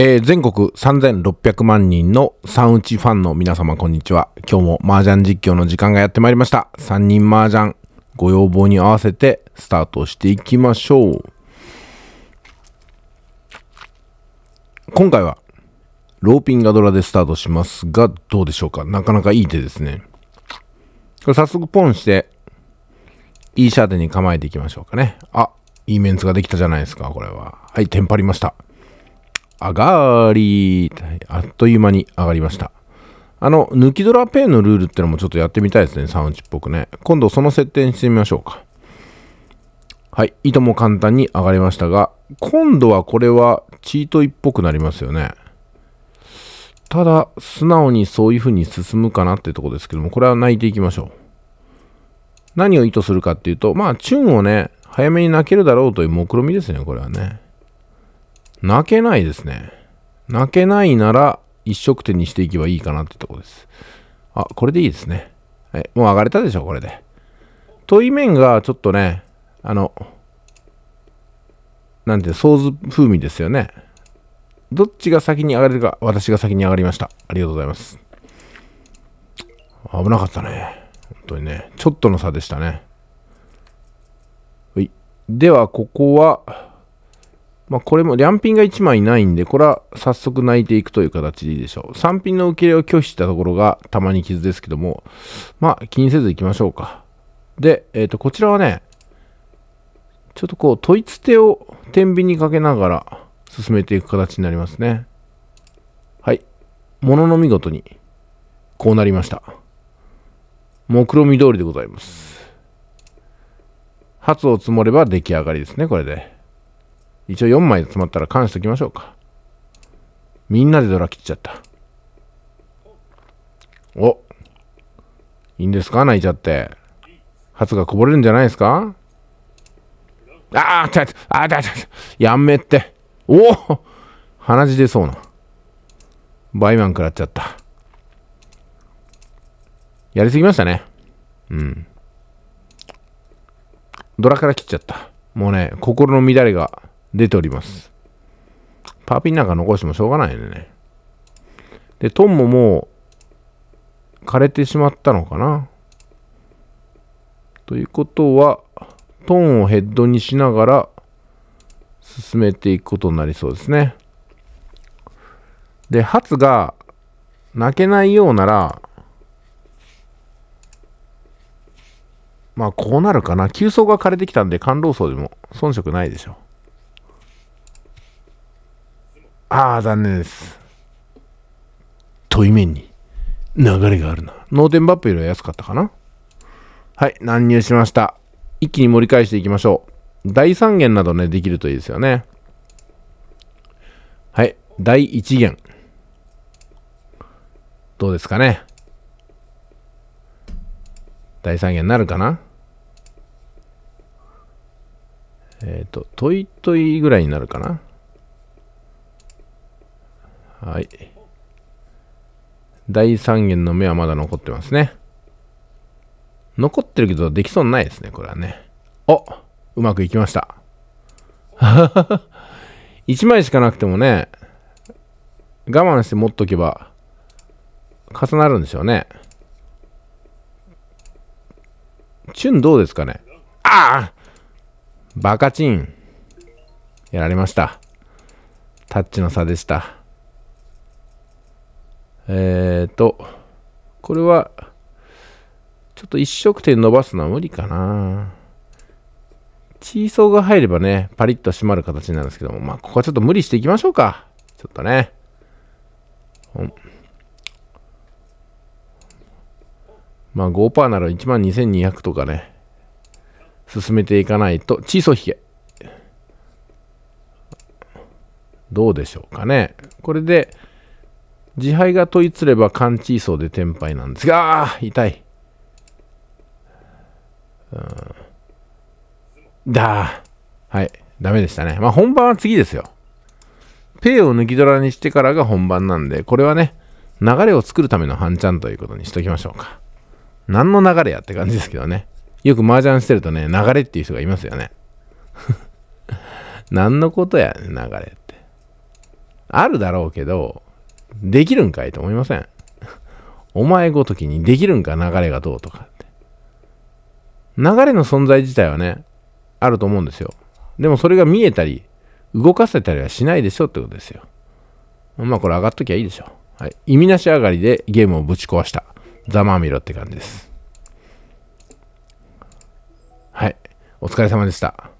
えー、全国3600万人のサンウチファンの皆様こんにちは。今日も麻雀実況の時間がやってまいりました。3人麻雀、ご要望に合わせてスタートしていきましょう。今回は、ローピンガドラでスタートしますが、どうでしょうかなかなかいい手ですね。これ早速ポンして、いいー程に構えていきましょうかね。あ、いいメンツができたじゃないですか、これは。はい、テンパりました。上がり、あっという間に上がりました。あの、抜きドラペイのルールってのもちょっとやってみたいですね、サウンチっぽくね。今度その設定にしてみましょうか。はい、糸も簡単に上がりましたが、今度はこれはチートイっぽくなりますよね。ただ、素直にそういう風に進むかなってとこですけども、これは泣いていきましょう。何を意図するかっていうと、まあ、チュンをね、早めに泣けるだろうという目論見みですね、これはね。泣けないですね。泣けないなら、一色点にしていけばいいかなってとこです。あ、これでいいですね。はい、もう上がれたでしょ、これで。問い面がちょっとね、あの、なんて、ソーズ風味ですよね。どっちが先に上がれるか、私が先に上がりました。ありがとうございます。危なかったね。本当にね。ちょっとの差でしたね。はい。では、ここは、まあ、これも、2品が1枚ないんで、これは早速泣いていくという形でいいでしょう。3品の受け入れを拒否したところがたまに傷ですけども、まあ、気にせず行きましょうか。で、えっ、ー、と、こちらはね、ちょっとこう、問いつてを天秤にかけながら進めていく形になりますね。はい。ものの見事に、こうなりました。目論見通りでございます。初を積もれば出来上がりですね、これで。一応4枚詰まったらんしておきましょうか。みんなでドラ切っちゃった。おいいんですか泣いちゃって。初がこぼれるんじゃないですかああ、ちゃ、ああ、ちゃ、やめて。おお鼻血出そうな。バイマン食らっちゃった。やりすぎましたね。うん。ドラから切っちゃった。もうね、心の乱れが出ております。パーピンなんか残してもしょうがないよね。で、トンももう枯れてしまったのかな。ということは、トンをヘッドにしながら進めていくことになりそうですね。で、ハツが泣けないようなら、まあこうなるかな。急走が枯れてきたんで、寒露層でも遜色ないでしょう。ああ、残念です。遠い面に流れがあるな。ノーテンバップよりは安かったかな。はい、乱入しました。一気に盛り返していきましょう。第三元などね、できるといいですよね。はい、第一元。どうですかね。第三元になるかなえっ、ー、と、トイトイぐらいになるかなはい。第三元の目はまだ残ってますね。残ってるけど、できそうにないですね、これはね。おうまくいきました。1 枚しかなくてもね、我慢して持っとけば、重なるんでしょうね。チュンどうですかねああバカチン。やられました。タッチの差でした。えっ、ー、と、これは、ちょっと一色点伸ばすのは無理かな。チーソーが入ればね、パリッと閉まる形なんですけども、まあ、ここはちょっと無理していきましょうか。ちょっとね。まあ、5%なら12,200とかね、進めていかないと、チーソー引け。どうでしょうかね。これで、自敗が問いつれば完治い相で天敗なんですが、あ痛い。うん、だはい。ダメでしたね。まあ本番は次ですよ。ペイを抜きドラにしてからが本番なんで、これはね、流れを作るための半チャンということにしときましょうか。何の流れやって感じですけどね。よく麻雀してるとね、流れっていう人がいますよね。何のことやね、流れって。あるだろうけど、できるんかいと思いません。お前ごときにできるんか流れがどうとかって。流れの存在自体はね、あると思うんですよ。でもそれが見えたり、動かせたりはしないでしょってことですよ。まあこれ上がっときゃいいでしょ。う。はい、意味なし上がりでゲームをぶち壊した。ざまあみろって感じです。はい。お疲れ様でした。